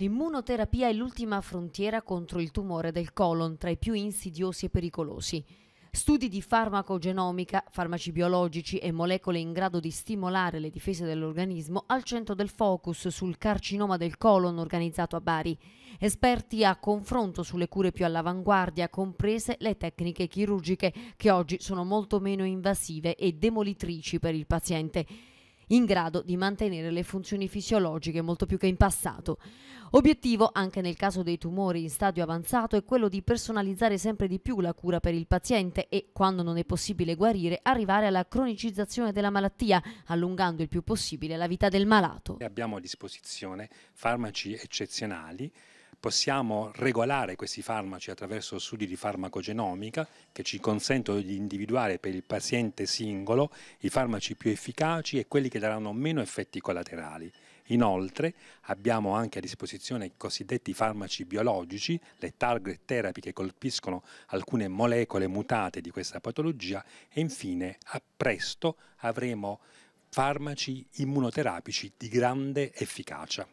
L'immunoterapia è l'ultima frontiera contro il tumore del colon, tra i più insidiosi e pericolosi. Studi di farmacogenomica, farmaci biologici e molecole in grado di stimolare le difese dell'organismo al centro del focus sul carcinoma del colon organizzato a Bari. Esperti a confronto sulle cure più all'avanguardia, comprese le tecniche chirurgiche, che oggi sono molto meno invasive e demolitrici per il paziente in grado di mantenere le funzioni fisiologiche molto più che in passato. Obiettivo, anche nel caso dei tumori in stadio avanzato, è quello di personalizzare sempre di più la cura per il paziente e, quando non è possibile guarire, arrivare alla cronicizzazione della malattia, allungando il più possibile la vita del malato. Abbiamo a disposizione farmaci eccezionali possiamo regolare questi farmaci attraverso studi di farmacogenomica che ci consentono di individuare per il paziente singolo i farmaci più efficaci e quelli che daranno meno effetti collaterali. Inoltre abbiamo anche a disposizione i cosiddetti farmaci biologici, le target therapy che colpiscono alcune molecole mutate di questa patologia e infine a presto avremo farmaci immunoterapici di grande efficacia.